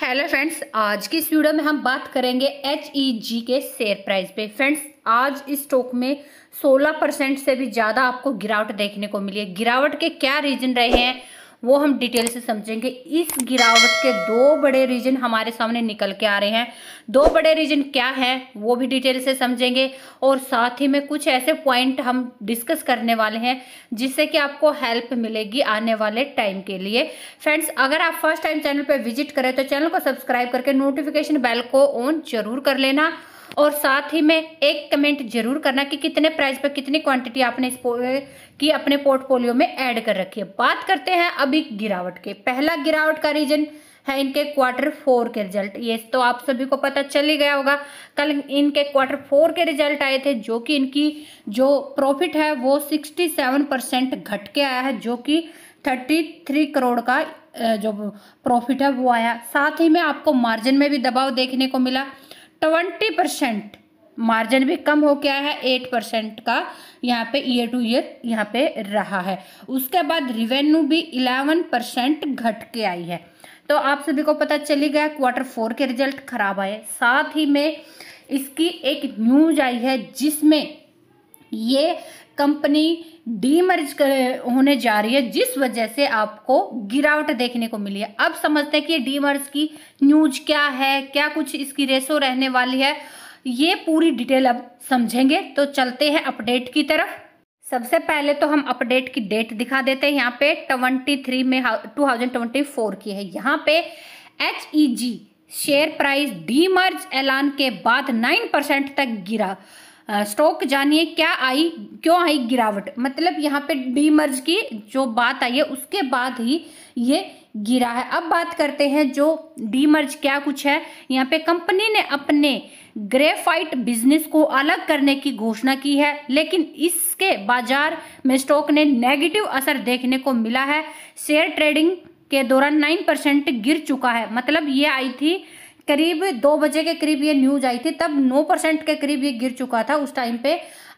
hello friends आज की इस वीडियो में हम बात करेंगे एच ई जी के शेयर प्राइस पे फ्रेंड्स आज इस स्टॉक में 16 परसेंट से भी ज़्यादा आपको गिरावट देखने को मिली है गिरावट के क्या रीजन रहे हैं वो हम डिटेल से समझेंगे इस गिरावट के दो बड़े रीजन हमारे सामने निकल के आ रहे हैं दो बड़े रीजन क्या है वो भी डिटेल से समझेंगे और साथ ही में कुछ ऐसे पॉइंट हम डिस्कस करने वाले हैं जिससे कि आपको हेल्प मिलेगी आने वाले टाइम के लिए फ्रेंड्स अगर आप फर्स्ट टाइम चैनल पर विजिट करें तो चैनल को सब्सक्राइब करके नोटिफिकेशन बेल को ऑन जरूर कर लेना और साथ ही में एक कमेंट जरूर करना कि कितने प्राइस पर कितनी क्वांटिटी आपने इस की अपने पोर्टफोलियो में ऐड कर रखी है बात करते हैं अभी गिरावट के पहला गिरावट का रीजन है इनके क्वार्टर फोर के रिजल्ट ये तो आप सभी को पता चल ही गया होगा कल इनके क्वार्टर फोर के रिजल्ट आए थे जो कि इनकी जो प्रॉफिट है वो सिक्सटी सेवन परसेंट घट के आया है जो कि थर्टी थ्री करोड़ का जो प्रॉफिट है वो आया साथ ही में आपको मार्जिन में भी दबाव देखने को मिला ट्वेंटी परसेंट मार्जिन भी कम हो गया है एट परसेंट का यहाँ पे ईयर टू ईयर यहाँ पे रहा है उसके बाद रिवेन्यू भी इलेवन परसेंट घट के आई है तो आप सभी को पता चली गया क्वार्टर फोर के रिजल्ट खराब आए साथ ही में इसकी एक न्यूज आई है जिसमें ये कंपनी डीमर्ज होने जा रही है जिस वजह से आपको गिरावट देखने को मिली है अब समझते हैं कि डीमर्ज की न्यूज क्या है क्या कुछ इसकी रेसो रहने वाली है ये पूरी डिटेल अब समझेंगे तो चलते हैं अपडेट की तरफ सबसे पहले तो हम अपडेट की डेट दिखा देते हैं यहाँ पे 23 में 2024 की है यहाँ पे एच शेयर प्राइस डीमर्ज ऐलान के बाद 9 तक गिरा स्टॉक जानिए क्या आई क्यों आई गिरावट मतलब यहाँ पे डी मर्ज की जो बात आई है उसके बाद ही ये गिरा है अब बात करते हैं जो डी मर्ज क्या कुछ है यहाँ पे कंपनी ने अपने ग्रेफाइट बिजनेस को अलग करने की घोषणा की है लेकिन इसके बाजार में स्टॉक ने नेगेटिव असर देखने को मिला है शेयर ट्रेडिंग के दौरान नाइन परसेंट गिर चुका है मतलब ये आई थी करीब दो बजे के करीब ये न्यूज आई थी तब नौ परसेंट के करीब ये गिर चुका था उस टाइम पे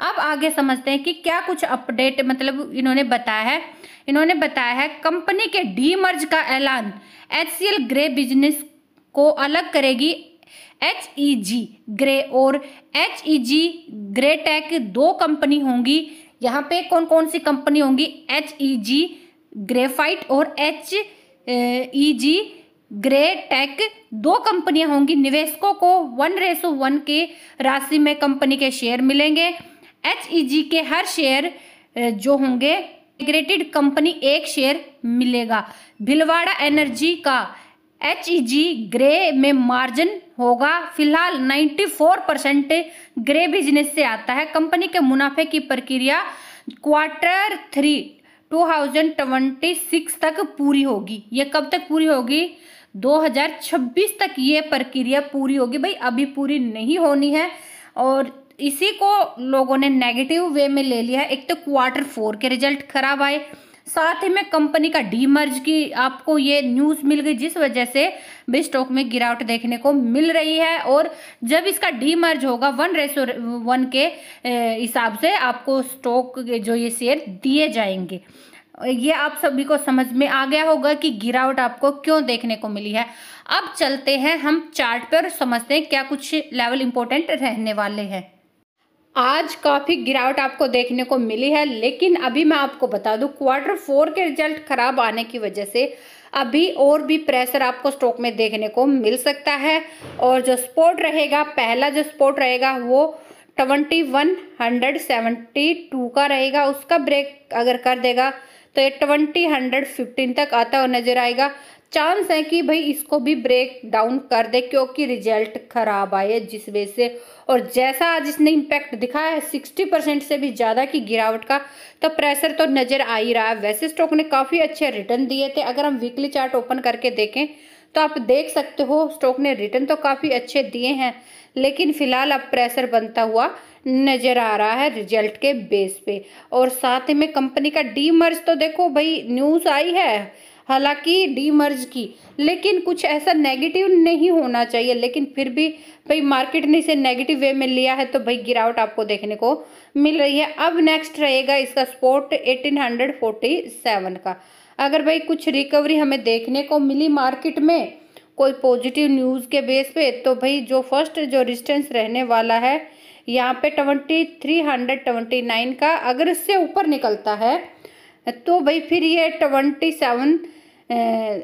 अब आगे समझते हैं कि क्या कुछ अपडेट मतलब इन्होंने बताया है इन्होंने बताया है कंपनी के डीमर्ज का ऐलान H C L grey business को अलग करेगी एच ई जी ग्रे और H E G grey tech दो कंपनी होंगी यहाँ पे कौन कौन सी कंपनी होंगी एच ई जी ग्रेफाइट और H E G grey tech दो कंपनियां होंगी निवेशकों को वन रेसो वन के राशि में कंपनी के शेयर मिलेंगे एच e के हर शेयर जो होंगे इंटीग्रेटेड कंपनी एक शेयर मिलेगा भिलवाड़ा एनर्जी का एच e ग्रे में मार्जिन होगा फिलहाल 94 परसेंट ग्रे बिजनेस से आता है कंपनी के मुनाफे की प्रक्रिया क्वार्टर थ्री 2026 तक पूरी होगी ये कब तक पूरी होगी 2026 तक ये प्रक्रिया पूरी होगी भाई अभी पूरी नहीं होनी है और इसी को लोगों ने नेगेटिव वे में ले लिया है एक तो क्वार्टर फोर के रिजल्ट खराब आए साथ ही में कंपनी का डीमर्ज की आपको ये न्यूज़ मिल गई जिस वजह से भी स्टॉक में गिरावट देखने को मिल रही है और जब इसका डीमर्ज होगा वन रेसो वन के हिसाब से आपको स्टॉक जो ये शेयर दिए जाएंगे ये आप सभी को समझ में आ गया होगा कि गिरावट आपको क्यों देखने को मिली है अब चलते हैं हम चार्ट पर समझते हैं क्या कुछ लेवल इंपॉर्टेंट रहने वाले हैं आज काफ़ी गिरावट आपको देखने को मिली है लेकिन अभी मैं आपको बता दूं क्वार्टर फोर के रिजल्ट खराब आने की वजह से अभी और भी प्रेशर आपको स्टॉक में देखने को मिल सकता है और जो स्पोर्ट रहेगा पहला जो स्पोर्ट रहेगा वो twenty one hundred seventy two का रहेगा उसका ब्रेक अगर कर देगा तो ये ट्वेंटी हंड्रेड फिफ्टीन तक आता हुआ नजर आएगा चांस है कि भाई इसको भी ब्रेक डाउन कर दे क्योंकि रिजल्ट खराब आए जिस वजह से और जैसा आज इसने इम्पैक्ट दिखाया है सिक्सटी परसेंट से भी ज़्यादा की गिरावट का तो प्रेशर तो नज़र आ ही रहा है वैसे स्टॉक ने काफ़ी अच्छे रिटर्न दिए थे अगर हम वीकली चार्ट ओपन करके देखें तो आप देख सकते हो स्टॉक ने रिटर्न तो काफ़ी अच्छे दिए हैं लेकिन फिलहाल अब प्रेशर बनता हुआ नज़र आ रहा है रिजल्ट के बेस पे और साथ में कंपनी का डी मर्ज तो देखो भाई न्यूज़ आई है हालांकि डी मर्ज की लेकिन कुछ ऐसा नेगेटिव नहीं होना चाहिए लेकिन फिर भी भाई मार्केट ने इसे नेगेटिव वे में लिया है तो भाई गिरावट आपको देखने को मिल रही है अब नेक्स्ट रहेगा इसका स्पोर्ट 1847 का अगर भाई कुछ रिकवरी हमें देखने को मिली मार्केट में कोई पॉजिटिव न्यूज़ के बेस पे तो भाई जो फर्स्ट जो रिस्टेंस रहने वाला है यहाँ पे twenty three hundred twenty nine का अगर इससे ऊपर निकलता है तो भाई फिर ये twenty seven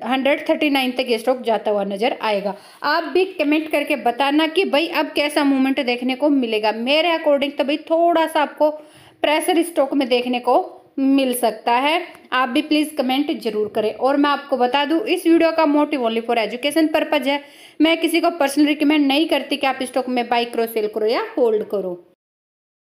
hundred thirty nine तक ये स्टॉक जाता हुआ नजर आएगा आप भी कमेंट करके बताना कि भाई अब कैसा मूवमेंट देखने को मिलेगा मेरे अकॉर्डिंग तो भाई थोड़ा सा आपको प्रेशर स्टॉक में देखने को मिल सकता है आप भी प्लीज़ कमेंट जरूर करें और मैं आपको बता दूं इस वीडियो का motive only for education purpose है मैं किसी को पर्सनल रिकमेंड नहीं करती कि आप स्टॉक में बाई करो सेल करो या होल्ड करो